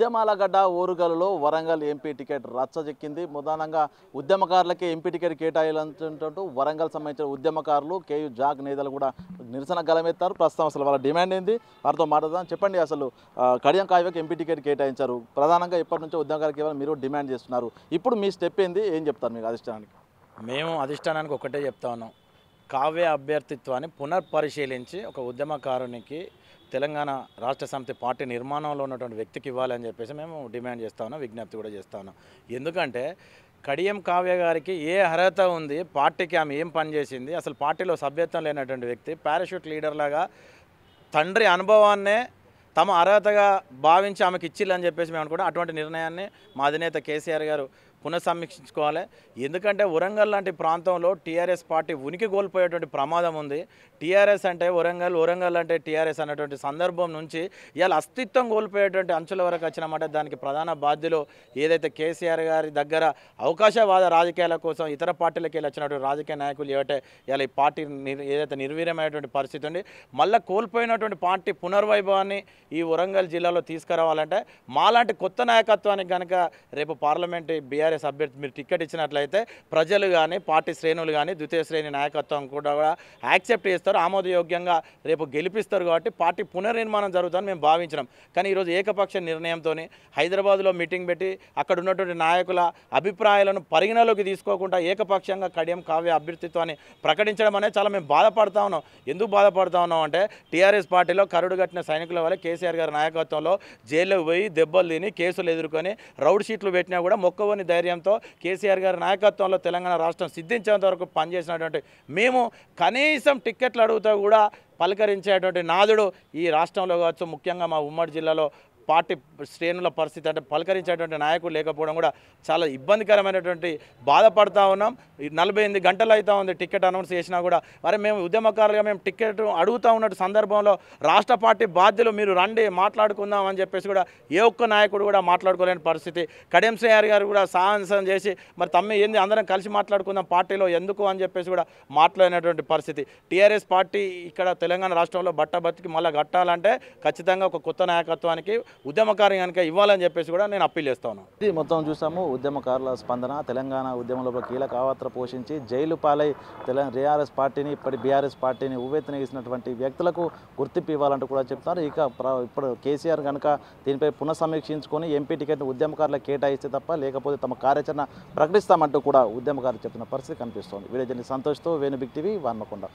ఉద్యమాలగడ్డ ఓరుగలలో Warangal MP ticket రచ్చజెక్కింది ప్రధానంగా ఉద్యమకారులకే ఎంపీ టికెట్ కేటాయాలంటూ వరంగల్ సంబంధించిన ఉద్యమకారులు కేయు జాగ్ నేతలు కూడా నిరసన గలమెత్తారు ప్రస్తుతం అసలు వాళ్ళ డిమాండ్ ఏంది వారితో మాట్లాడదాం చెప్పండి అసలు కడియం కావ్యకు ఎంపీ టికెట్ కేటాయించారు ప్రధానంగా ఇప్పటి నుంచో ఉద్యమకారులకు కేవలం మీరు డిమాండ్ చేస్తున్నారు ఇప్పుడు మీ స్టెప్ ఏంది ఏం చెప్తారు మీకు అధిష్టానానికి మేము అధిష్టానానికి ఒకటే చెప్తా ఉన్నాం కావ్య అభ్యర్థిత్వాన్ని పునర్పరిశీలించి ఒక ఉద్యమకారునికి తెలంగాణ రాష్ట్ర సమితి పార్టీ నిర్మాణంలో ఉన్నటువంటి వ్యక్తికి ఇవ్వాలని చెప్పేసి మేము డిమాండ్ చేస్తా ఉన్నాం విజ్ఞప్తి కూడా చేస్తా ఉన్నాం ఎందుకంటే కడియం కావ్య గారికి ఏ అర్హత ఉంది పార్టీకి ఆమె ఏం పనిచేసింది అసలు పార్టీలో సభ్యత్వం లేనటువంటి వ్యక్తి పారాషూట్ లీడర్లాగా తండ్రి అనుభవాన్నే తమ అర్హతగా భావించి ఆమెకి ఇచ్చిల్లని చెప్పేసి మేము కూడా అటువంటి నిర్ణయాన్ని మా అధినేత కేసీఆర్ గారు పునఃసమీక్షించుకోవాలి ఎందుకంటే వరంగల్ లాంటి ప్రాంతంలో టీఆర్ఎస్ పార్టీ ఉనికి కోల్పోయేటువంటి ప్రమాదం ఉంది టీఆర్ఎస్ అంటే వరంగల్ వరంగల్ అంటే టీఆర్ఎస్ అనేటువంటి సందర్భం నుంచి ఇవాళ అస్తిత్వం కోల్పోయేటువంటి అంచుల వరకు వచ్చినమాట దానికి ప్రధాన బాధ్యులు ఏదైతే కేసీఆర్ గారి దగ్గర అవకాశవాద రాజకీయాల కోసం ఇతర పార్టీలకి వెళ్ళి వచ్చినటువంటి రాజకీయ నాయకులు ఏవైతే ఇవాళ ఈ పార్టీ ఏదైతే నిర్వీర్యమైనటువంటి పరిస్థితి ఉంది మళ్ళీ కోల్పోయినటువంటి పార్టీ పునర్వైభవాన్ని ఈ వరంగల్ జిల్లాలో తీసుకురావాలంటే మాలాంటి కొత్త నాయకత్వానికి కనుక రేపు పార్లమెంట్ బీఆర్ టీఆర్ఎస్ అభ్యర్థి మీరు టికెట్ ఇచ్చినట్లయితే ప్రజలు కానీ పార్టీ శ్రేణులు కానీ ద్వితీయ శ్రేణి నాయకత్వం కూడా యాక్సెప్ట్ చేస్తారు ఆమోదయోగ్యంగా రేపు గెలిపిస్తారు కాబట్టి పార్టీ పునర్నిర్మాణం జరుగుతుందని మేము భావించినాం కానీ ఈరోజు ఏకపక్ష నిర్ణయంతో హైదరాబాద్లో మీటింగ్ పెట్టి అక్కడ ఉన్నటువంటి నాయకుల అభిప్రాయాలను పరిగణలోకి తీసుకోకుండా ఏకపక్షంగా కడియం కావ్య అభ్యర్థిత్వాన్ని ప్రకటించడం అనేది చాలా మేము బాధపడతా ఉన్నాం ఎందుకు బాధపడతా ఉన్నాం అంటే టీఆర్ఎస్ పార్టీలో కరుడు కట్టిన సైనికుల వల్ల కేసీఆర్ గారి నాయకత్వంలో జైల్లో పోయి దెబ్బలు తిని కేసులు ఎదుర్కొని రౌడ్ షీట్లు పెట్టినా కూడా మొక్కవని ధైర్యంతో కేసీఆర్ గారి నాయకత్వంలో తెలంగాణ రాష్ట్రం సిద్ధించేంత వరకు పనిచేసినటువంటి మేము కనీసం టిక్కెట్లు అడుగుతూ కూడా పలకరించేటువంటి నాదుడు ఈ రాష్ట్రంలో కావచ్చు ముఖ్యంగా మా ఉమ్మడి జిల్లాలో పార్టీ శ్రేణుల పరిస్థితి అంటే పలకరించేటువంటి నాయకులు లేకపోవడం కూడా చాలా ఇబ్బందికరమైనటువంటి బాధపడుతూ ఉన్నాం నలభై ఎనిమిది గంటలు అవుతా ఉంది టికెట్ అనౌన్స్ చేసినా కూడా మరి మేము ఉద్యమకారులుగా మేము టికెట్ అడుగుతూ ఉన్నట్టు సందర్భంలో రాష్ట్ర పార్టీ బాధ్యులు మీరు రండి మాట్లాడుకుందాం అని చెప్పేసి కూడా ఏ ఒక్క నాయకుడు కూడా మాట్లాడుకోలేని పరిస్థితి కడియం శ్రేయారి గారు కూడా సాహసం చేసి మరి తమ్మి ఏంది అందరం కలిసి మాట్లాడుకుందాం పార్టీలో ఎందుకు అని చెప్పేసి కూడా మాట్లాడినటువంటి పరిస్థితి టీఆర్ఎస్ పార్టీ ఇక్కడ తెలంగాణ రాష్ట్రంలో బట్ట బతికి మళ్ళీ కట్టాలంటే ఖచ్చితంగా ఒక కొత్త నాయకత్వానికి ఉద్యమకారం కనుక ఇవ్వాలని చెప్పేసి కూడా నేను అప్పీల్ చేస్తాను ఇది మొత్తం చూసాము ఉద్యమకారుల స్పందన తెలంగాణ ఉద్యమంలో కీలక ఆవాత్ర పోషించి జైలు పాలై తెలంగాణ పార్టీని ఇప్పటి బీఆర్ఎస్ పార్టీని వేసినటువంటి వ్యక్తులకు గుర్తింపు ఇవ్వాలంటూ కూడా చెప్తారు ఇక ఇప్పుడు కేసీఆర్ కనుక దీనిపై పునఃసమీక్షించుకొని ఎంపీ టికెట్ ఉద్యమకారులకు కేటాయిస్తే తప్ప లేకపోతే తమ కార్యాచరణ ప్రకటిస్తామంటూ కూడా ఉద్యమకారులు చెప్తున్న పరిస్థితి కనిపిస్తోంది వీడియో జర్నీ సంతోష్తో వేణు టీవీ వాన్మకొండ